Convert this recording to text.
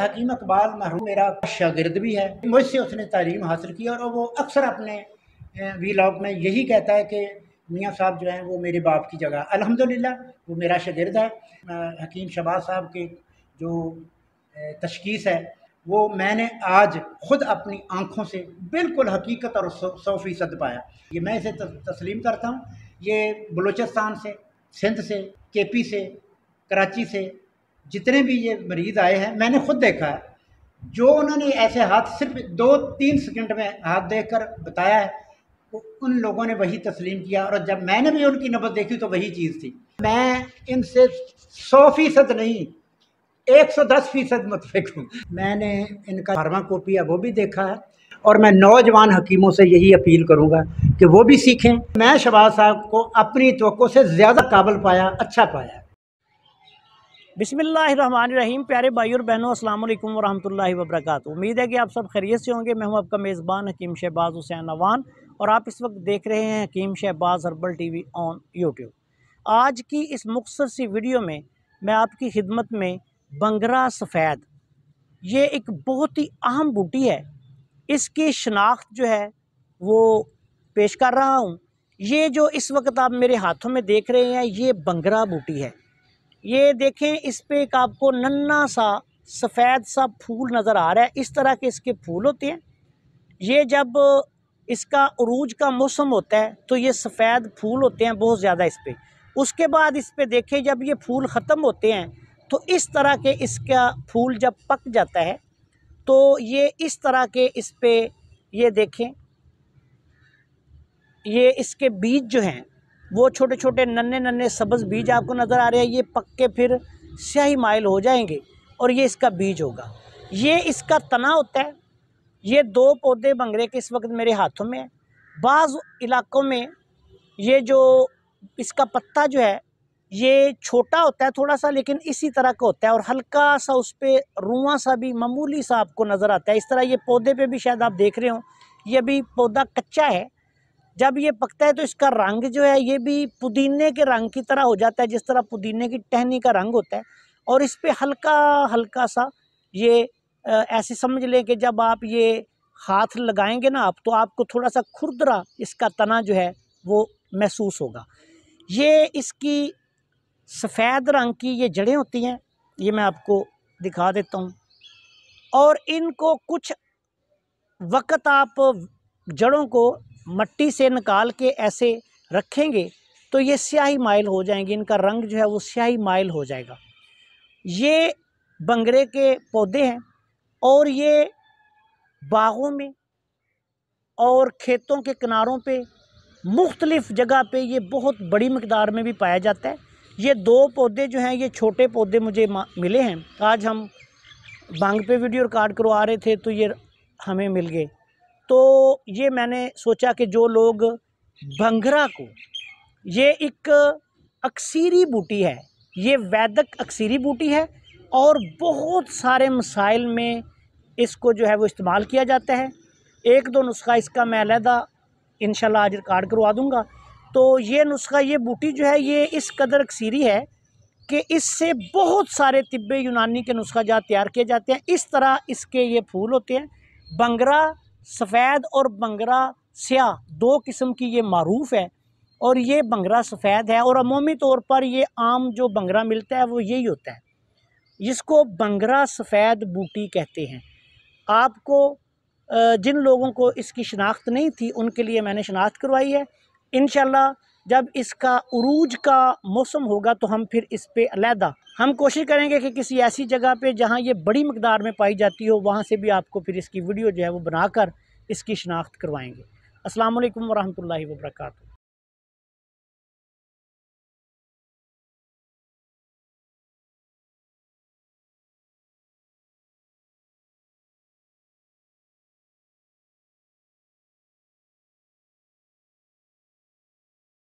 हकीम अकबाल महरूम मेरा शागिर्द भी है मुझसे उसने तालीम हासिल की और वो अक्सर अपने वीलॉग में यही कहता है कि मियाँ साहब जो हैं वो मेरे बाप की जगह अलहमदिल्ला वो मेरा शागिर्द है हकीम शबाज साहब के जो तशखीस है वो मैंने आज खुद अपनी आँखों से बिल्कुल हकीकत और सौ फ़ीसद पाया ये मैं इसे तस्लीम करता हूँ ये बलूचिस्तान से सिंध से के पी से कराची से जितने भी ये मरीज़ आए हैं मैंने खुद देखा है जो उन्होंने ऐसे हाथ सिर्फ दो तीन सेकंड में हाथ देख कर बताया है उन लोगों ने वही तस्लीम किया और जब मैंने भी उनकी नब्बत देखी तो वही चीज़ थी मैं इनसे सौ फीसद नहीं एक सौ दस फीसद मुतफिक हूँ मैंने इनका फार्माकोपिया वो भी देखा है और मैं नौजवान हकीमों से यही अपील करूँगा कि वो भी सीखें मैं शबाज साहब को अपनी तो से ज़्यादा काबल पाया अच्छा पाया बिसमीम प्यारे भाई और बहनों असल वरहमल वबरक उम्मीद है कि आप सब खैरियत से होंगे मैं हूं आपका मेज़बान हकीम शहबाज हुसैन अवान और आप इस वक्त देख रहे हैं Hakeem Shahbaz herbal T V on YouTube आज की इस मुख्तर सी वीडियो में मैं आपकी खिदमत में बंगरा सफ़ेद ये एक बहुत ही अहम बूटी है इसकी शनाख्त जो है वो पेश कर रहा हूँ ये जो इस वक्त आप मेरे हाथों में देख रहे हैं ये बंगरा बूटी है ये देखें इस पर एक आपको नन्ना सा सफ़ेद सा फूल नज़र आ रहा है इस तरह के इसके फूल होते हैं ये जब इसका अरूज का मौसम होता है तो ये सफ़ेद फूल होते हैं बहुत ज़्यादा इस पर उसके बाद इस पर देखें जब ये फूल ख़त्म होते हैं तो इस तरह के इसका फूल जब पक जाता है तो ये इस तरह के इस पर ये देखें ये इसके बीज जो हैं वो छोटे छोटे नन्हे नन्हे सब्ज़ बीज आपको नज़र आ रहे हैं ये पक के फिर स्याही माइल हो जाएंगे और ये इसका बीज होगा ये इसका तना होता है ये दो पौधे बंगरे के इस वक्त मेरे हाथों में है बाज़ इलाकों में ये जो इसका पत्ता जो है ये छोटा होता है थोड़ा सा लेकिन इसी तरह का होता है और हल्का सा उस पर रुआ सा भी मामूली सा आपको नज़र आता है इस तरह ये पौधे पे भी शायद आप देख रहे हो ये अभी पौधा कच्चा है जब ये पकता है तो इसका रंग जो है ये भी पुदीने के रंग की तरह हो जाता है जिस तरह पुदीने की टहनी का रंग होता है और इस पर हल्का हल्का सा ये ऐसे समझ लें कि जब आप ये हाथ लगाएंगे ना आप तो आपको थोड़ा सा खुरदरा इसका तना जो है वो महसूस होगा ये इसकी सफ़ेद रंग की ये जड़ें होती हैं ये मैं आपको दिखा देता हूँ और इनको कुछ वक्त आप जड़ों को मट्टी से निकाल के ऐसे रखेंगे तो ये स्याही माइल हो जाएंगे इनका रंग जो है वो स्याही माइल हो जाएगा ये बंगरे के पौधे हैं और ये बागों में और खेतों के किनारों पे मुख्तलिफ़ जगह पे ये बहुत बड़ी मकदार में भी पाया जाता है ये दो पौधे जो हैं ये छोटे पौधे मुझे मिले हैं आज हम भांग पे वीडियो रिकॉर्ड करवा रहे थे तो ये हमें मिल गए तो ये मैंने सोचा कि जो लोग भंगरा को ये एक अक्सीरी बूटी है ये वैदक अक्सीरी बूटी है और बहुत सारे मसाइल में इसको जो है वो इस्तेमाल किया जाता है एक दो नुस्खा इसका मैं अलहदा इन आज रिकॉर्ड करवा दूँगा तो ये नुस्खा ये बूटी जो है ये इस कदर अक्सीरी है कि इससे बहुत सारे तिब्बे यूनानी के नुस्खा जहाँ तैयार किए जाते हैं इस तरह इसके ये फूल होते हैं बंगरा सफ़ेद और बंगरा स्याह दो किस्म की ये मरूफ है और ये बंगरा सफ़ेद है और अमूमी तौर पर ये आम जो बंगरा मिलता है वो यही होता है जिसको बंगरा सफ़ेद बूटी कहते हैं आपको जिन लोगों को इसकी शनाख्त नहीं थी उनके लिए मैंने शनाख्त करवाई है इन जब इसका उरूज का मौसम होगा तो हम फिर इस पर अलहदा हम कोशिश करेंगे कि किसी ऐसी जगह पे जहाँ ये बड़ी मकदार में पाई जाती हो वहाँ से भी आपको फिर इसकी वीडियो जो है वो बनाकर इसकी शनाख्त करवाएँगे असल वरहमल वर्का